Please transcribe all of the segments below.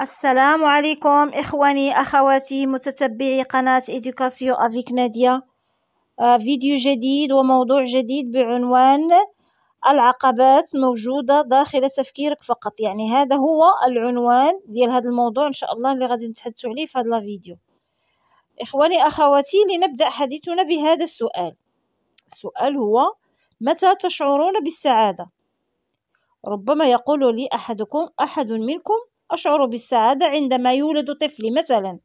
السلام عليكم إخواني أخواتي متتبعي قناة إدوكاسيو أفيك نادية فيديو جديد وموضوع جديد بعنوان العقبات موجودة داخل تفكيرك فقط يعني هذا هو العنوان ديال هذا الموضوع إن شاء الله اللي غادي نتحدثوا عليه في هذا الفيديو إخواني أخواتي لنبدأ حديثنا بهذا السؤال السؤال هو متى تشعرون بالسعادة؟ ربما يقول لي أحدكم أحد منكم أشعر بالسعادة عندما يولد طفلي مثلا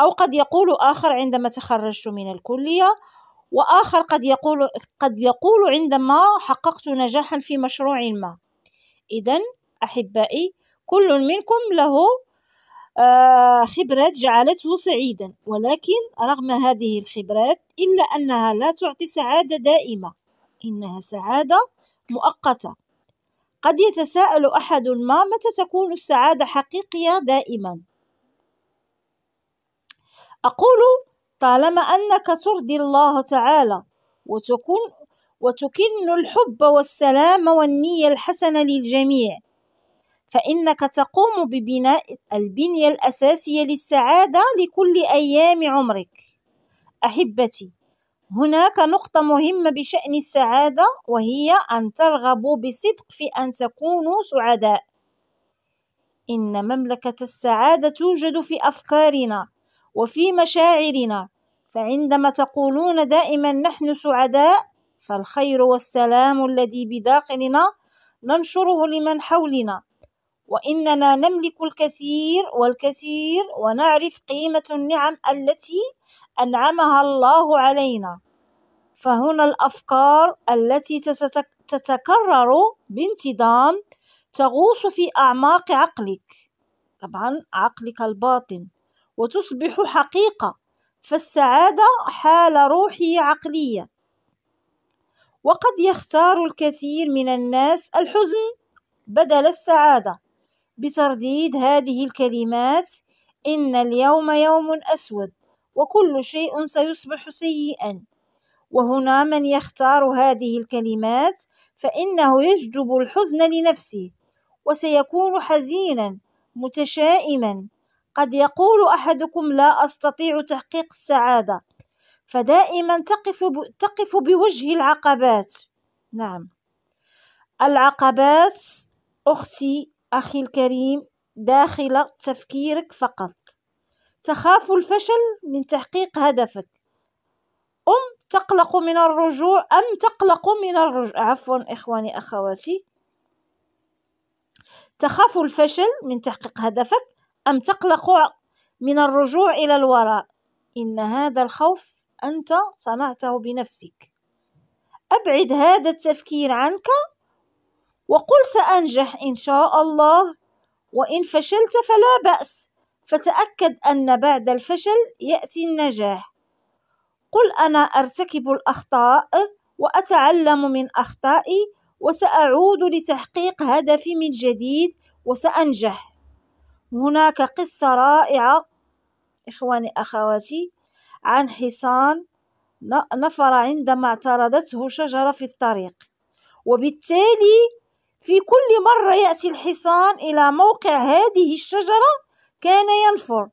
أو قد يقول آخر عندما تخرجت من الكلية وآخر قد يقول قد يقول عندما حققت نجاحا في مشروع ما إذا أحبائي كل منكم له آه، خبرات جعلته سعيدا ولكن رغم هذه الخبرات إلا أنها لا تعطي سعادة دائمة إنها سعادة مؤقتة قد يتساءل أحد ما متى تكون السعادة حقيقية دائما أقول طالما أنك ترضي الله تعالى وتكون وتكن الحب والسلام والنية الحسنة للجميع فإنك تقوم ببناء البنية الأساسية للسعادة لكل أيام عمرك أحبتي هناك نقطة مهمة بشأن السعادة وهي أن ترغبوا بصدق في أن تكونوا سعداء إن مملكة السعادة توجد في أفكارنا وفي مشاعرنا فعندما تقولون دائما نحن سعداء فالخير والسلام الذي بداخلنا ننشره لمن حولنا وإننا نملك الكثير والكثير ونعرف قيمة النعم التي أنعمها الله علينا فهنا الأفكار التي تتكرر بانتظام تغوص في أعماق عقلك طبعا عقلك الباطن وتصبح حقيقة فالسعادة حالة روحية عقلية وقد يختار الكثير من الناس الحزن بدل السعادة بترديد هذه الكلمات إن اليوم يوم أسود وكل شيء سيصبح سيئا وهنا من يختار هذه الكلمات فإنه يجلب الحزن لنفسه وسيكون حزينا متشائما قد يقول أحدكم لا أستطيع تحقيق السعادة فدائما تقف تقف بوجه العقبات نعم العقبات أختي أخي الكريم داخل تفكيرك فقط تخاف الفشل من تحقيق هدفك أم تقلق من الرجوع أم تقلق من الرجوع عفوا إخواني أخواتي تخاف الفشل من تحقيق هدفك أم تقلق من الرجوع إلى الوراء إن هذا الخوف أنت صنعته بنفسك أبعد هذا التفكير عنك وقل سأنجح إن شاء الله وإن فشلت فلا بأس فتأكد أن بعد الفشل يأتي النجاح قل أنا أرتكب الأخطاء وأتعلم من أخطائي وسأعود لتحقيق هدفي من جديد وسأنجح هناك قصة رائعة إخواني أخواتي عن حصان نفر عندما اعترضته شجرة في الطريق وبالتالي في كل مرة يأتي الحصان إلى موقع هذه الشجرة كان ينفر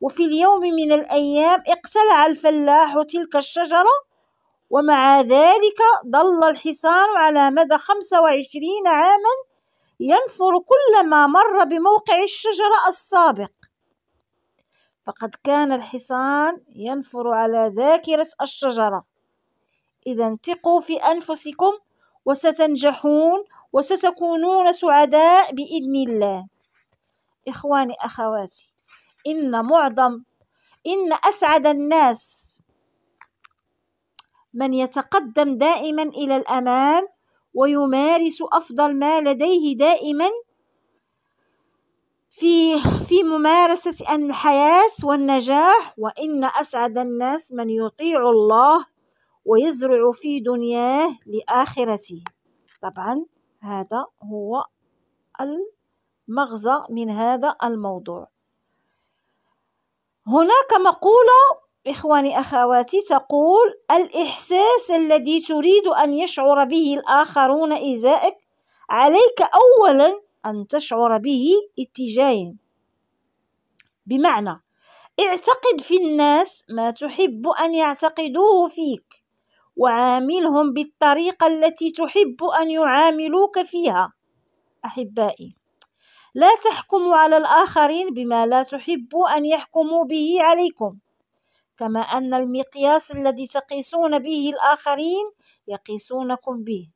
وفي اليوم من الأيام اقتلع الفلاح تلك الشجرة ومع ذلك ظل الحصان على مدى 25 عاما ينفر كلما مر بموقع الشجرة السابق فقد كان الحصان ينفر على ذاكرة الشجرة إذا انتقوا في أنفسكم وستنجحون وستكونون سعداء بإذن الله إخواني أخواتي إن معظم إن أسعد الناس من يتقدم دائما إلى الأمام ويمارس أفضل ما لديه دائما في في ممارسة الحياة والنجاح وإن أسعد الناس من يطيع الله ويزرع في دنياه لآخرته طبعا هذا هو المغزى من هذا الموضوع هناك مقولة إخواني أخواتي تقول الإحساس الذي تريد أن يشعر به الآخرون إزائك عليك أولا أن تشعر به اتجاههم بمعنى اعتقد في الناس ما تحب أن يعتقدوه فيك وعاملهم بالطريقة التي تحب أن يعاملوك فيها أحبائي لا تحكموا على الآخرين بما لا تحب أن يحكموا به عليكم كما أن المقياس الذي تقيسون به الآخرين يقيسونكم به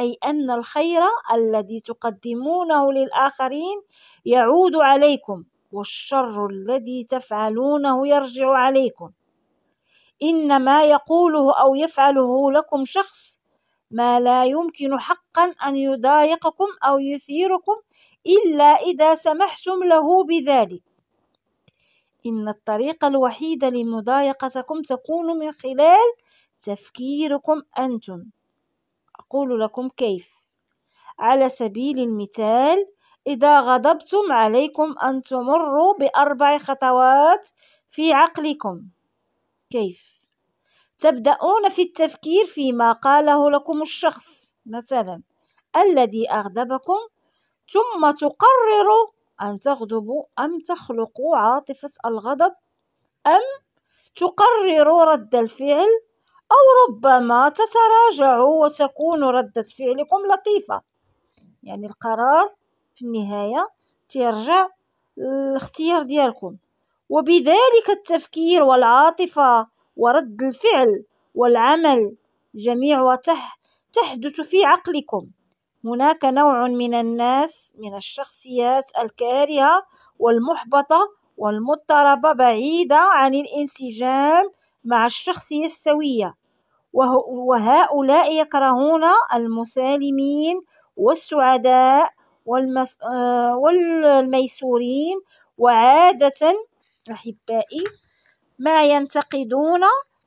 أي أن الخير الذي تقدمونه للآخرين يعود عليكم والشر الذي تفعلونه يرجع عليكم إن ما يقوله أو يفعله لكم شخص ما لا يمكن حقا أن يضايقكم أو يثيركم إلا إذا سمحتم له بذلك إن الطريقة الوحيدة لمضايقتكم تكون من خلال تفكيركم أنتم أقول لكم كيف على سبيل المثال إذا غضبتم عليكم أن تمروا بأربع خطوات في عقلكم كيف تبدأون في التفكير فيما قاله لكم الشخص مثلا الذي أغضبكم ثم تقرروا أن تغضبوا أم تخلقوا عاطفة الغضب أم تقرروا رد الفعل أو ربما تتراجعوا وتكون ردة فعلكم لطيفة يعني القرار في النهاية ترجع الاختيار ديالكم وبذلك التفكير والعاطفة ورد الفعل والعمل جميع تح تحدث في عقلكم هناك نوع من الناس من الشخصيات الكارهة والمحبطة والمضطربة بعيدة عن الانسجام مع الشخصية السوية وهؤلاء يكرهون المسالمين والسعداء والمس... آه، والميسورين وعادة أحبائي ما ينتقدون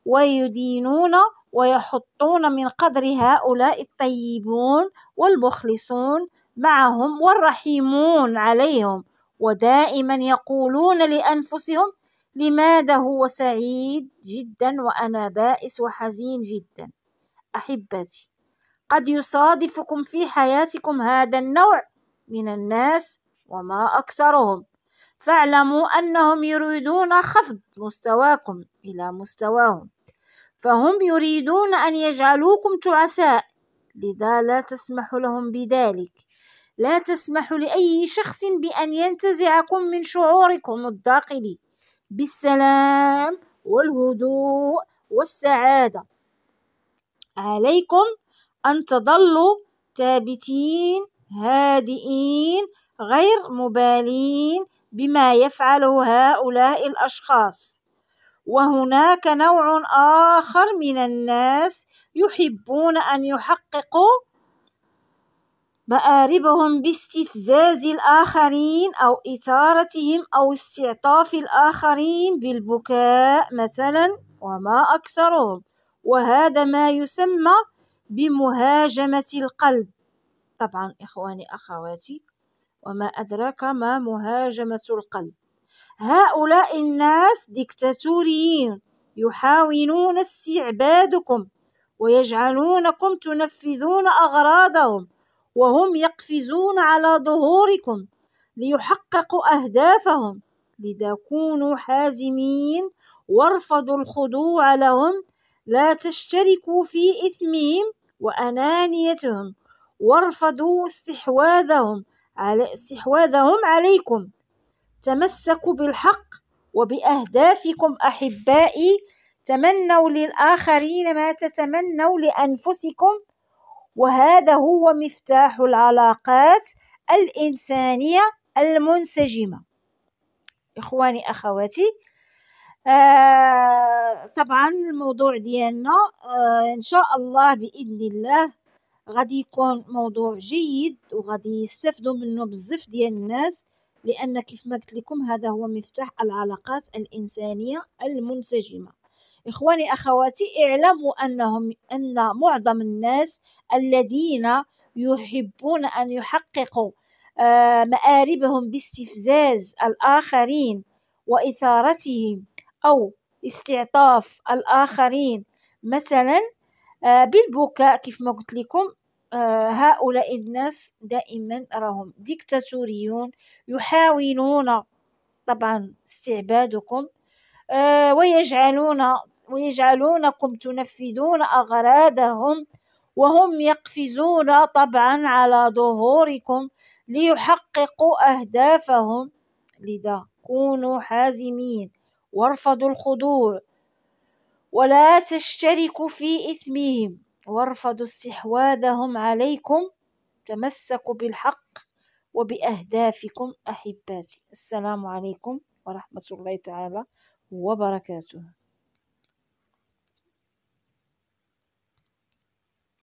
ويدينون ويحطون من قدر هؤلاء الطيبون والمخلصون معهم والرحيمون عليهم ودائما يقولون لأنفسهم لماذا هو سعيد جدا وأنا بائس وحزين جدا أحبتي قد يصادفكم في حياتكم هذا النوع من الناس وما أكثرهم فاعلموا أنهم يريدون خفض مستواكم إلى مستواهم فهم يريدون أن يجعلوكم تعساء لذا لا تسمح لهم بذلك لا تسمح لأي شخص بأن ينتزعكم من شعوركم الداخلي بالسلام والهدوء والسعادة عليكم أن تظلوا ثابتين هادئين غير مبالين بما يفعله هؤلاء الاشخاص وهناك نوع اخر من الناس يحبون ان يحققوا مآربهم باستفزاز الآخرين أو إثارتهم أو استعطاف الآخرين بالبكاء مثلا وما أكثرهم وهذا ما يسمى بمهاجمة القلب طبعا إخواني أخواتي وما أدراك ما مهاجمة القلب هؤلاء الناس ديكتاتوريين يحاولون استعبادكم ويجعلونكم تنفذون أغراضهم وهم يقفزون على ظهوركم ليحققوا أهدافهم لذا كونوا حازمين وارفضوا الخضوع لهم لا تشتركوا في إثمهم وأنانيتهم وارفضوا استحواذهم على استحواذهم عليكم تمسكوا بالحق وبأهدافكم أحبائي تمنوا للآخرين ما تتمنوا لأنفسكم وهذا هو مفتاح العلاقات الإنسانية المنسجمة إخواني أخواتي آه طبعا الموضوع ديالنا آه إن شاء الله بإذن الله غادي يكون موضوع جيد وغادي يستفدوا منه بزاف ديال الناس لان كيف ما قلت لكم هذا هو مفتاح العلاقات الانسانيه المنسجمه اخواني اخواتي اعلموا انهم ان معظم الناس الذين يحبون ان يحققوا آه، مآربهم باستفزاز الآخرين وإثارتهم أو استعطاف الآخرين مثلا آه، بالبكاء كيف ما قلت لكم آه، هؤلاء الناس دائما راهم ديكتاتوريون يحاولون طبعا استعبادكم آه، ويجعلون ويجعلونكم تنفذون أغراضهم وهم يقفزون طبعا على ظهوركم ليحققوا أهدافهم لذا كونوا حازمين وارفضوا الخضوع ولا تشتركوا في إثمهم وارفضوا استحواذهم عليكم تمسكوا بالحق وبأهدافكم أحباتي السلام عليكم ورحمة الله تعالى وبركاته